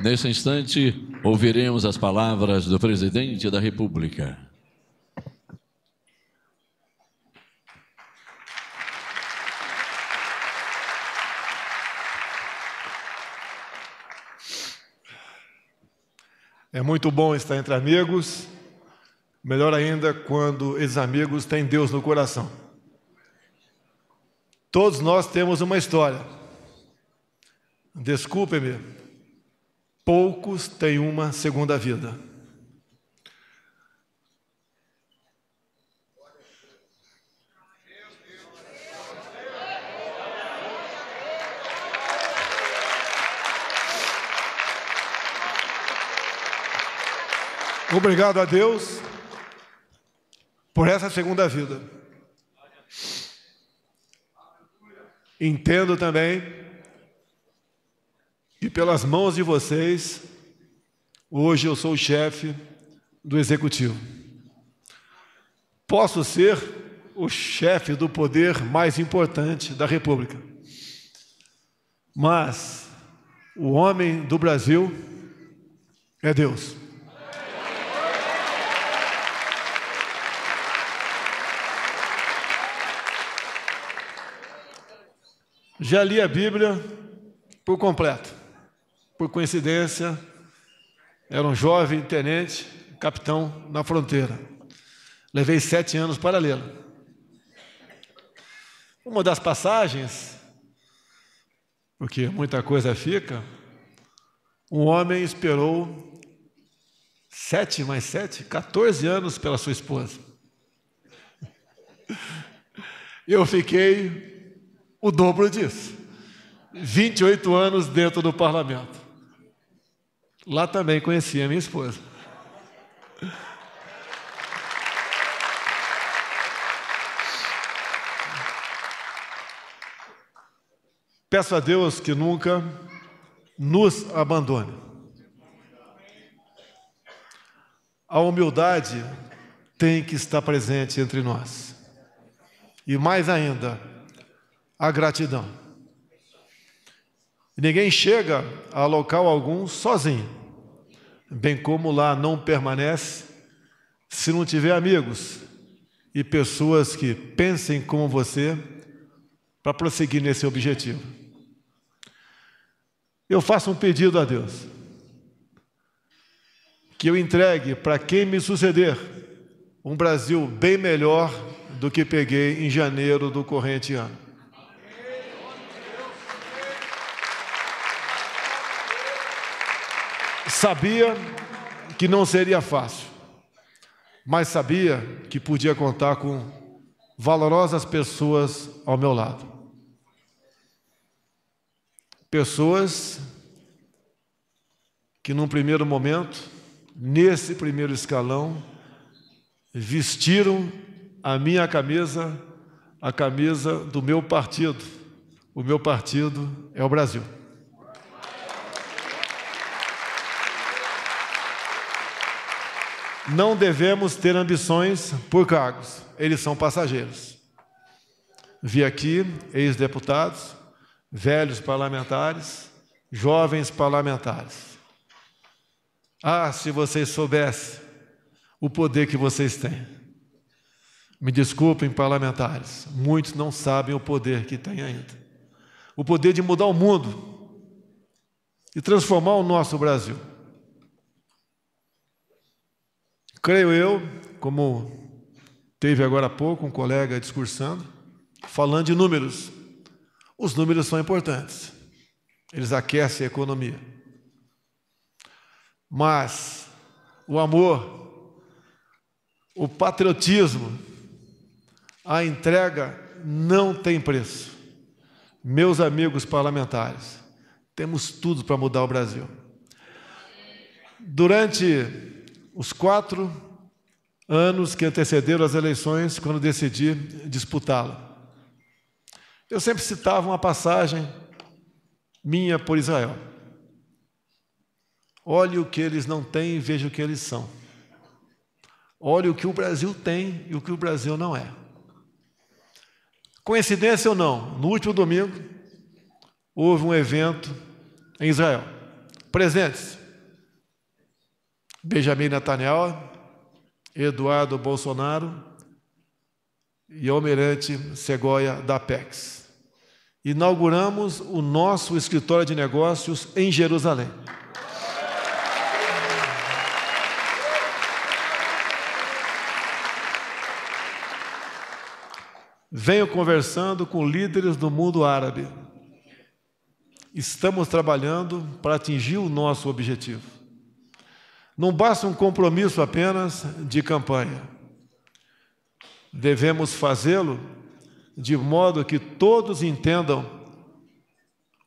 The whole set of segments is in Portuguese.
Nesse instante, ouviremos as palavras do presidente da República. É muito bom estar entre amigos, melhor ainda quando esses amigos têm Deus no coração. Todos nós temos uma história. Desculpe-me, poucos têm uma segunda vida. Obrigado a Deus por essa segunda vida. Entendo também e pelas mãos de vocês, hoje eu sou o chefe do executivo. Posso ser o chefe do poder mais importante da República. Mas o homem do Brasil é Deus. Já li a Bíblia por completo por coincidência, era um jovem tenente, capitão na fronteira. Levei sete anos para lê lo Uma das passagens, porque muita coisa fica, um homem esperou sete mais sete, 14 anos pela sua esposa. Eu fiquei o dobro disso. 28 anos dentro do parlamento. Lá também conheci a minha esposa. Peço a Deus que nunca nos abandone. A humildade tem que estar presente entre nós. E mais ainda, a gratidão. Ninguém chega a local algum sozinho bem como lá não permanece se não tiver amigos e pessoas que pensem como você para prosseguir nesse objetivo. Eu faço um pedido a Deus que eu entregue para quem me suceder um Brasil bem melhor do que peguei em janeiro do corrente ano. Sabia que não seria fácil, mas sabia que podia contar com valorosas pessoas ao meu lado. Pessoas que, num primeiro momento, nesse primeiro escalão, vestiram a minha camisa, a camisa do meu partido. O meu partido é o Brasil. Não devemos ter ambições por cargos, eles são passageiros. Vi aqui ex-deputados, velhos parlamentares, jovens parlamentares. Ah, se vocês soubessem o poder que vocês têm. Me desculpem, parlamentares, muitos não sabem o poder que têm ainda. O poder de mudar o mundo e transformar o nosso Brasil. Creio eu, como teve agora há pouco um colega discursando, falando de números. Os números são importantes, eles aquecem a economia. Mas o amor, o patriotismo, a entrega não tem preço. Meus amigos parlamentares, temos tudo para mudar o Brasil. Durante os quatro anos que antecederam as eleições, quando decidi disputá-la. Eu sempre citava uma passagem minha por Israel. Olhe o que eles não têm e veja o que eles são. Olhe o que o Brasil tem e o que o Brasil não é. Coincidência ou não, no último domingo houve um evento em Israel. Presentes: Benjamin Netanyahu, Eduardo Bolsonaro e Almirante Segoia da Apex. Inauguramos o nosso escritório de negócios em Jerusalém. Venho conversando com líderes do mundo árabe. Estamos trabalhando para atingir o nosso objetivo. Não basta um compromisso apenas de campanha. Devemos fazê-lo de modo que todos entendam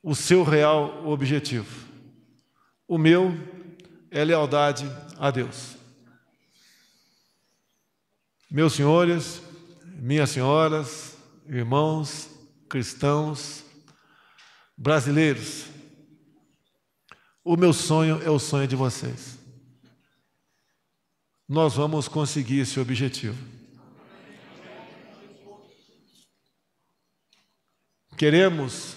o seu real objetivo. O meu é lealdade a Deus. Meus senhores, minhas senhoras, irmãos, cristãos, brasileiros, o meu sonho é o sonho de vocês nós vamos conseguir esse objetivo. Queremos,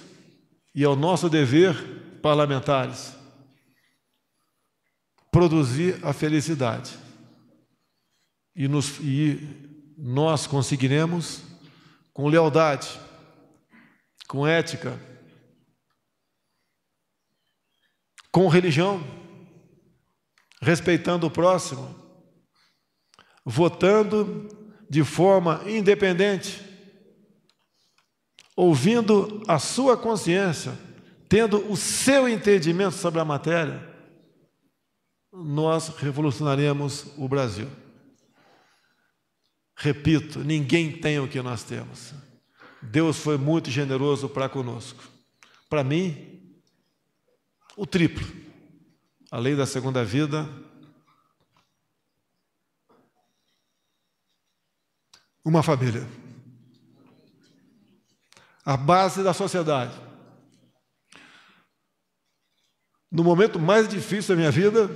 e é o nosso dever, parlamentares, produzir a felicidade. E, nos, e nós conseguiremos com lealdade, com ética, com religião, respeitando o próximo votando de forma independente, ouvindo a sua consciência, tendo o seu entendimento sobre a matéria, nós revolucionaremos o Brasil. Repito, ninguém tem o que nós temos. Deus foi muito generoso para conosco. Para mim, o triplo. A lei da segunda vida, uma família. A base da sociedade. No momento mais difícil da minha vida,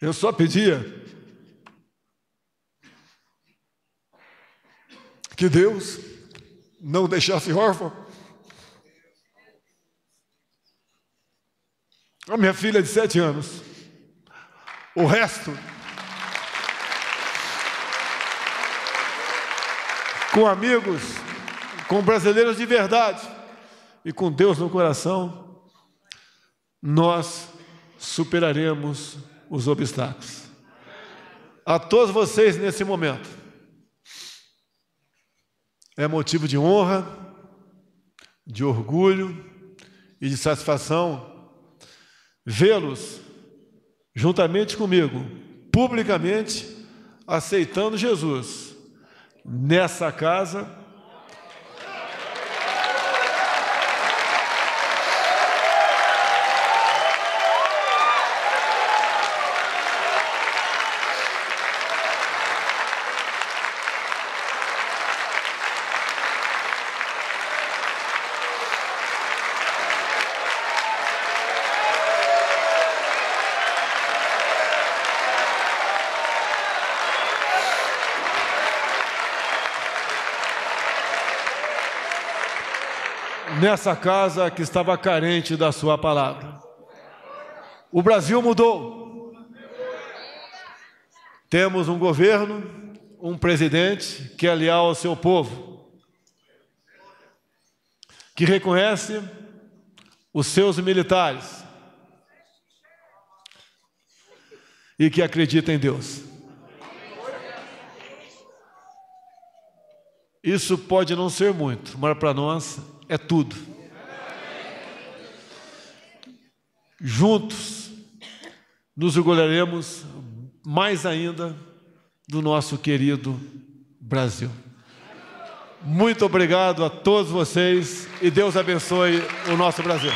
eu só pedia que Deus não deixasse órfão. A minha filha de sete anos. O resto. Com amigos, com brasileiros de verdade e com Deus no coração, nós superaremos os obstáculos. A todos vocês nesse momento, é motivo de honra, de orgulho e de satisfação vê-los juntamente comigo, publicamente aceitando Jesus. Nessa casa nessa casa que estava carente da Sua palavra. O Brasil mudou. Temos um governo, um presidente que é leal ao seu povo, que reconhece os seus militares e que acredita em Deus. Isso pode não ser muito, mas para nós é tudo. Juntos nos orgulharemos mais ainda do nosso querido Brasil. Muito obrigado a todos vocês e Deus abençoe o nosso Brasil.